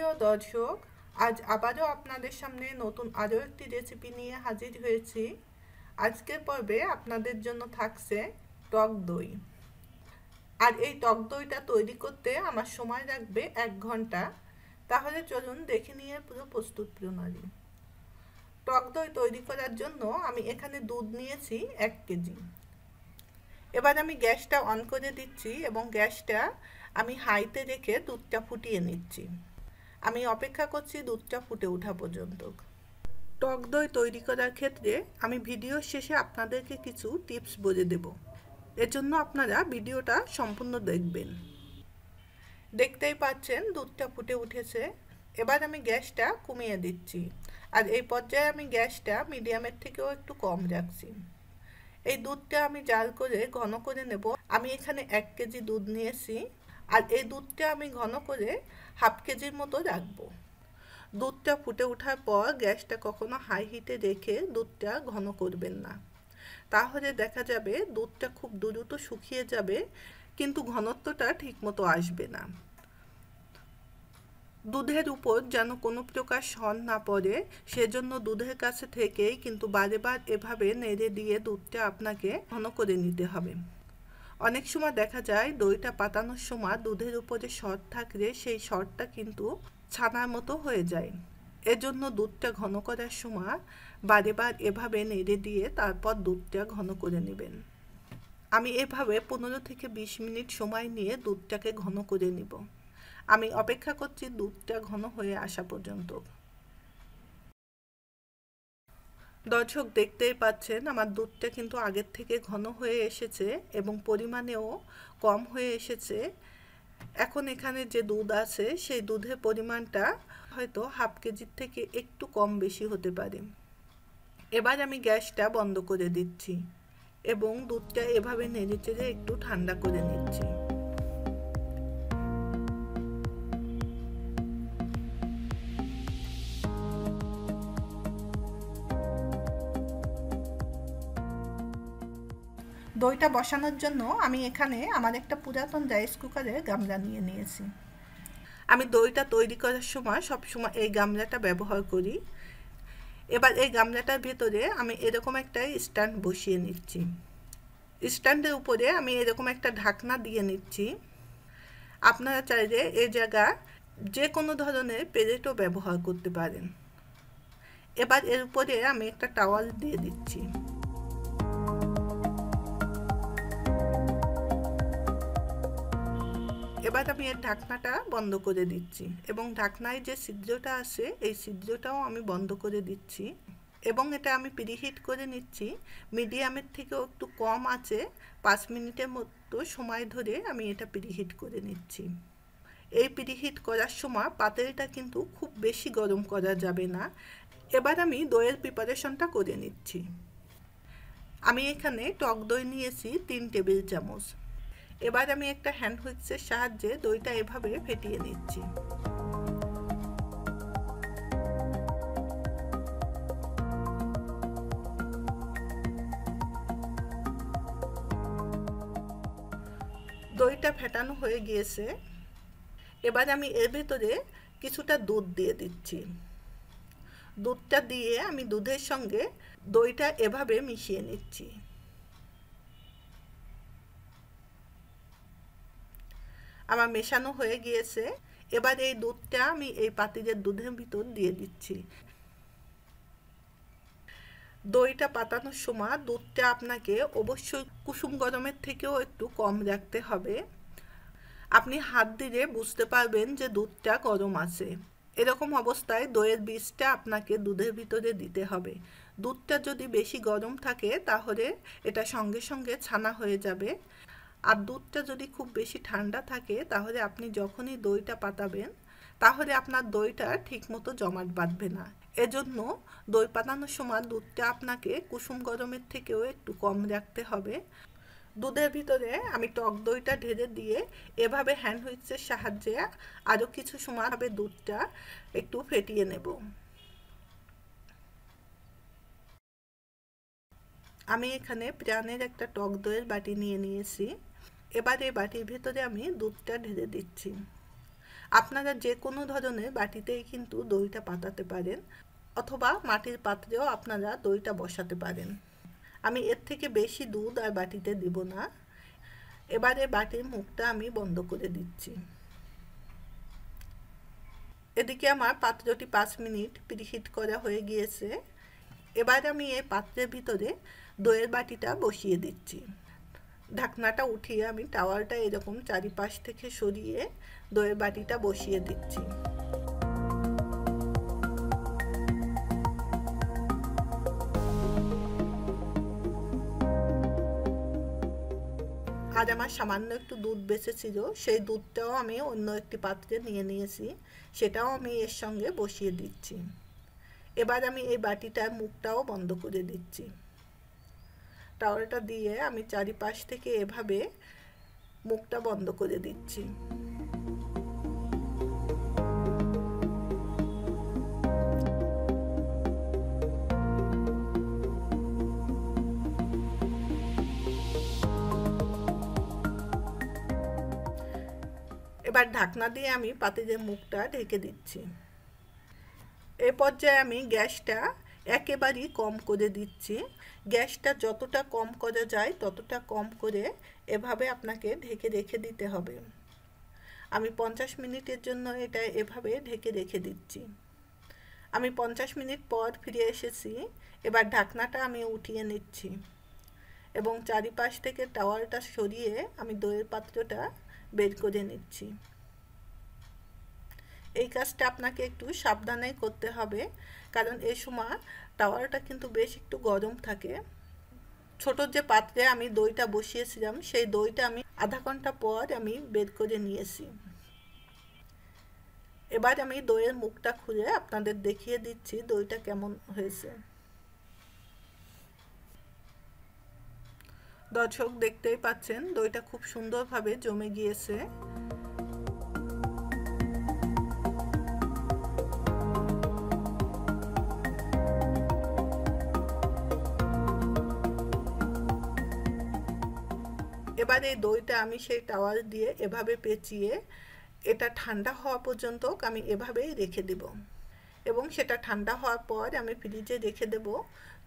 প্রিয় দর্শক আজ আবারও আপনাদের সামনে নতুন আরও একটি রেসিপি নিয়ে হাজির হয়েছি আজকের পর্বে আপনাদের জন্য থাকছে টক দই আর এই টক দইটা তৈরি করতে আমার সময় লাগবে এক ঘন্টা তাহলে চলুন দেখে নিয়ে পুরো প্রস্তুত প্রণালী টক দই তৈরি করার জন্য আমি এখানে দুধ নিয়েছি এক কেজি এবার আমি গ্যাসটা অন করে দিচ্ছি এবং গ্যাসটা আমি হাইতে রেখে দুধটা ফুটিয়ে নিচ্ছি আমি অপেক্ষা করছি দুধটা ফুটে ওঠা পর্যন্ত টক দই তৈরি করার ক্ষেত্রে আমি ভিডিওর শেষে আপনাদেরকে কিছু টিপস বলে দেব এজন্য আপনারা ভিডিওটা সম্পূর্ণ দেখবেন দেখতেই পাচ্ছেন দুধটা ফুটে উঠেছে এবার আমি গ্যাসটা কমিয়ে দিচ্ছি আর এই পর্যায়ে আমি গ্যাসটা মিডিয়ামের থেকেও একটু কম রাখছি এই দুধটা আমি জাল করে ঘন করে নেব আমি এখানে এক কেজি দুধ নিয়েছি আর এই দুধটা আমি ঘন করে হাফ কেজির মতো রাখবো দুধটা ফুটে ওঠার পর গ্যাসটা কখনো হাই হিটে রেখে দুধটা ঘন করবেন না তাহলে দেখা যাবে দুধটা খুব দ্রুত শুকিয়ে যাবে কিন্তু ঘনত্বটা ঠিকমতো আসবে না দুধের উপর যেন কোনো প্রকার সন না পড়ে সেজন্য দুধের কাছে থেকেই কিন্তু বারে বার এভাবে নেড়ে দিয়ে দুধটা আপনাকে ঘন করে নিতে হবে অনেক সময় দেখা যায় দইটা পাতানোর সময় দুধের উপরে সর থাকলে সেই সরটা কিন্তু ছানার মতো হয়ে যায় এজন্য দুধটা ঘন করার সময় বারে বার এভাবে নেড়ে দিয়ে তারপর দুধটা ঘন করে নেবেন আমি এভাবে পনেরো থেকে বিশ মিনিট সময় নিয়ে দুধটাকে ঘন করে নিব আমি অপেক্ষা করছি দুধটা ঘন হয়ে আসা পর্যন্ত দর্শক দেখতেই পাচ্ছেন আমার দুধটা কিন্তু আগের থেকে ঘন হয়ে এসেছে এবং পরিমাণেও কম হয়ে এসেছে এখন এখানে যে দুধ আছে সেই দুধের পরিমাণটা হয়তো হাফ কেজির থেকে একটু কম বেশি হতে পারে এবার আমি গ্যাসটা বন্ধ করে দিচ্ছি এবং দুধটা এভাবে নেড়ে চেড়ে একটু ঠান্ডা করে নিচ্ছি দইটা বসানোর জন্য আমি এখানে আমার একটা পুরাতন রাইস কুকারের গামলা নিয়ে নিয়েছি আমি দইটা তৈরি করার সময় সবসময় এই গামলাটা ব্যবহার করি এবার এই গামলাটার ভেতরে আমি এরকম একটা স্ট্যান্ড বসিয়ে নিচ্ছি স্ট্যান্ডের উপরে আমি এরকম একটা ঢাকনা দিয়ে নিচ্ছি আপনারা চাইলে এ জায়গা যে কোনো ধরনের পেরেটও ব্যবহার করতে পারেন এবার এর উপরে আমি একটা টাওয়াল দিয়ে দিচ্ছি এবার আমি এর ঢাকনাটা বন্ধ করে দিচ্ছি এবং ঢাকনায় যে ছিদ্রটা আছে এই ছিদ্রটাও আমি বন্ধ করে দিচ্ছি এবং এটা আমি প্রিহিট করে নিচ্ছি মিডিয়ামের থেকেও একটু কম আছে পাঁচ মিনিটের মতো সময় ধরে আমি এটা প্রিহিট করে নিচ্ছি এই প্রিহিট করার সময় পাতেলটা কিন্তু খুব বেশি গরম করা যাবে না এবার আমি দইয়ের প্রিপারেশনটা করে নিচ্ছি আমি এখানে টক দই নিয়েছি তিন টেবিল চামচ এবার আমি একটা হ্যান্ড হুইক্সের সাহায্যে দইটা এভাবে ফেটিয়ে নিচ্ছি দইটা ফেটানো হয়ে গিয়েছে এবার আমি এর ভেতরে কিছুটা দুধ দিয়ে দিচ্ছি দুধটা দিয়ে আমি দুধের সঙ্গে দইটা এভাবে মিশিয়ে নিচ্ছি আমার মেশানো হয়ে গিয়েছে এবার এই দুধটা আমি এই পাতিলের দুধের ভিতর দিয়ে দিচ্ছি দইটা পাতানোর সময় দুধটা আপনাকে অবশ্যই কুসুম গরমের থেকেও একটু কম রাখতে হবে আপনি হাত দিলে বুঝতে পারবেন যে দুধটা গরম আছে এরকম অবস্থায় দইয়ের বীজটা আপনাকে দুধের ভিতরে দিতে হবে দুধটা যদি বেশি গরম থাকে তাহলে এটা সঙ্গে সঙ্গে ছানা হয়ে যাবে আর দুধটা যদি খুব বেশি ঠান্ডা থাকে তাহলে আপনি যখনই দইটা পাতাবেন তাহলে আপনার দইটা ঠিকমতো জমাট বাঁধবে না এজন্য দই পাতানোর সময় দুধটা আপনাকে কুসুম গরমের থেকেও একটু কম রাখতে হবে দুধের ভিতরে আমি টক দইটা ঢেলে দিয়ে এভাবে হ্যান্ড হুইচের সাহায্যে আরও কিছু সময় হবে দুধটা একটু ফেটিয়ে নেব আমি এখানে প্রাণের একটা টক দইয়ের বাটি নিয়ে নিয়েছি এবার এই বাটির ভেতরে আমি দুধটা ঢেলে দিচ্ছি আপনারা যে কোনো ধরনের বাটিতেই কিন্তু দইটা পাতাতে পারেন অথবা মাটির পাত্রেও আপনারা দইটা বসাতে পারেন আমি এর থেকে বেশি দুধ আর বাটিতে দিব না এবারে বাটির মুখটা আমি বন্ধ করে দিচ্ছি এদিকে আমার পাত্রটি পাঁচ মিনিট প্রিহিট করা হয়ে গিয়েছে এবার আমি এই পাত্রের ভিতরে দইয়ের বাটিটা বসিয়ে দিচ্ছি ঢাকনাটা উঠিয়ে আমি টাওয়ারটা এরকম চারিপাশ থেকে সরিয়ে দইয়ের বাটিটা বসিয়ে দিচ্ছি আজ আমার সামান্য একটু দুধ বেঁচেছিল সেই দুধটাও আমি অন্য একটি পাত্রে নিয়ে নিয়েছি সেটাও আমি এর সঙ্গে বসিয়ে দিচ্ছি এবার আমি এই বাটিটার মুখটাও বন্ধ করে দিচ্ছি টাওয়ালটা দিয়ে আমি চারিপাশ থেকে এভাবে মুখটা বন্ধ করে দিচ্ছি এবার ঢাকনা দিয়ে আমি পাতিদের মুখটা ঢেকে দিচ্ছি এ পর্যায়ে আমি গ্যাসটা একেবারেই কম করে দিচ্ছি গ্যাসটা যতটা কম করা যায় ততটা কম করে এভাবে আপনাকে ঢেকে রেখে দিতে হবে আমি পঞ্চাশ মিনিটের জন্য এটা এভাবে ঢেকে রেখে দিচ্ছি আমি পঞ্চাশ মিনিট পর ফিরে এসেছি এবার ঢাকনাটা আমি উঠিয়ে নিচ্ছি এবং চারিপাশ থেকে টাওয়ারটা সরিয়ে আমি দইয়ের পাত্রটা বের করে নিচ্ছি এই কাজটা আপনাকে একটু সাবধানে করতে হবে কারণ এই সময় টাওয়ারটা কিন্তু বেশ একটু গরম থাকে ছোট যে পাত্রে আমি দইটা বসিয়েছিলাম সেই দইটা আমি আধা ঘন্টা পর আমি বের করে নিয়েছি এবার আমি দইয়ের মুখটা খুলে আপনাদের দেখিয়ে দিচ্ছি দইটা কেমন হয়েছে দর্শক দেখতেই পাচ্ছেন দইটা খুব সুন্দরভাবে জমে গিয়েছে এবার এই দইটা আমি সেই টাওয়াল দিয়ে এভাবে পেঁচিয়ে এটা ঠান্ডা হওয়া পর্যন্ত আমি এভাবেই রেখে দেব এবং সেটা ঠান্ডা হওয়ার পর আমি ফ্রিজে রেখে দেব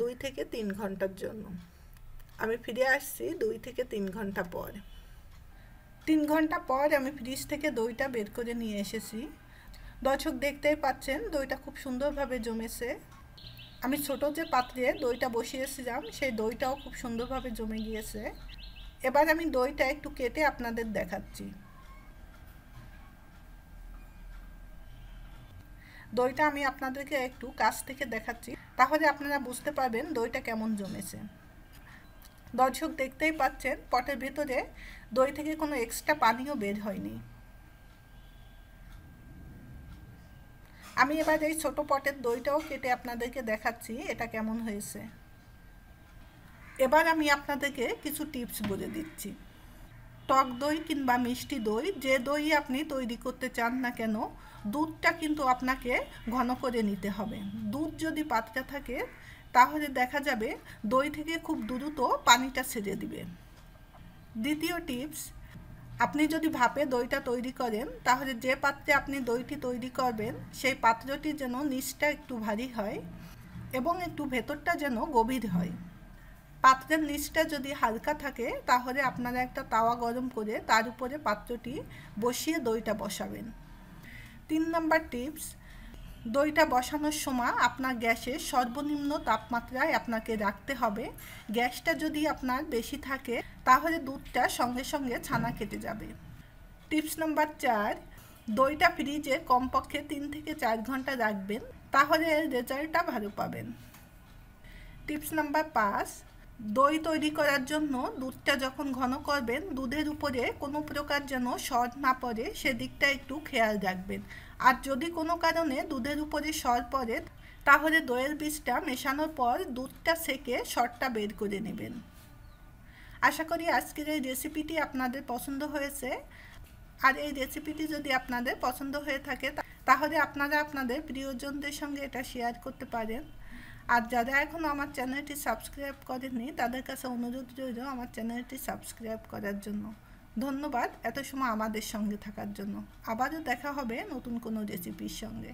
দুই থেকে তিন ঘন্টার জন্য আমি ফিরে আসছি দুই থেকে তিন ঘন্টা পর তিন ঘন্টা পর আমি ফ্রিজ থেকে দইটা বের করে নিয়ে এসেছি দর্শক দেখতেই পাচ্ছেন দইটা খুব সুন্দরভাবে জমেছে আমি ছোট যে পাত্রে দইটা বসিয়েছিলাম সেই দইটাও খুব সুন্দরভাবে জমে গিয়েছে এবার আমি দইটা একটু কেটে আপনাদের দেখাচ্ছি দইটা আমি আপনাদেরকে একটু কাছ থেকে দেখাচ্ছি তাহলে আপনারা বুঝতে পারবেন দইটা কেমন জমেছে দর্শক দেখতেই পাচ্ছেন পটের ভেতরে দই থেকে কোনো এক্সট্রা পানিও বের হয়নি আমি এবার এই ছোট পটের দইটাও কেটে আপনাদেরকে দেখাচ্ছি এটা কেমন হয়েছে এবার আমি আপনাদেরকে কিছু টিপস বলে দিচ্ছি টক দই কিংবা মিষ্টি দই যে দই আপনি তৈরি করতে চান না কেন দুধটা কিন্তু আপনাকে ঘন করে নিতে হবে দুধ যদি পাতলা থাকে তাহলে দেখা যাবে দই থেকে খুব দ্রুত পানিটা ছেড়ে দিবে দ্বিতীয় টিপস আপনি যদি ভাপে দইটা তৈরি করেন তাহলে যে পাত্রে আপনি দইটি তৈরি করবেন সেই পাত্রটি যেন নিচটা একটু ভারী হয় এবং একটু ভেতরটা যেন গভীর হয় পাত্রের নিচটা যদি হালকা থাকে তাহলে আপনারা একটা তাওয়া গরম করে তার উপরে পাত্রটি বসিয়ে দইটা বসাবেন তিন নম্বর টিপস দইটা বসানোর সময় আপনার গ্যাসে সর্বনিম্ন তাপমাত্রায় আপনাকে রাখতে হবে গ্যাসটা যদি আপনার বেশি থাকে তাহলে দুধটা সঙ্গে সঙ্গে ছানা কেটে যাবে টিপস নাম্বার চার দইটা ফ্রিজে কমপক্ষে তিন থেকে চার ঘন্টা রাখবেন তাহলে রেজাল্টটা ভালো পাবেন টিপস নাম্বার পাঁচ দই তৈরি করার জন্য দুধটা যখন ঘন করবেন দুধের উপরে কোনো প্রকার যেন সর না পড়ে সেদিকটা একটু খেয়াল রাখবেন আর যদি কোনো কারণে দুধের উপরে সর পড়ে তাহলে দইয়ের বীজটা মেশানোর পর দুধটা সেকে সরটা বের করে নেবেন আশা করি আজকের এই রেসিপিটি আপনাদের পছন্দ হয়েছে আর এই রেসিপিটি যদি আপনাদের পছন্দ হয়ে থাকে তাহলে আপনারা আপনাদের প্রিয়জনদের সঙ্গে এটা শেয়ার করতে পারেন আর যারা এখনও আমার চ্যানেলটি সাবস্ক্রাইব করেনি তাদের কাছে অনুরোধ রইল আমার চ্যানেলটি সাবস্ক্রাইব করার জন্য ধন্যবাদ এত সময় আমাদের সঙ্গে থাকার জন্য আবারও দেখা হবে নতুন কোনো রেসিপির সঙ্গে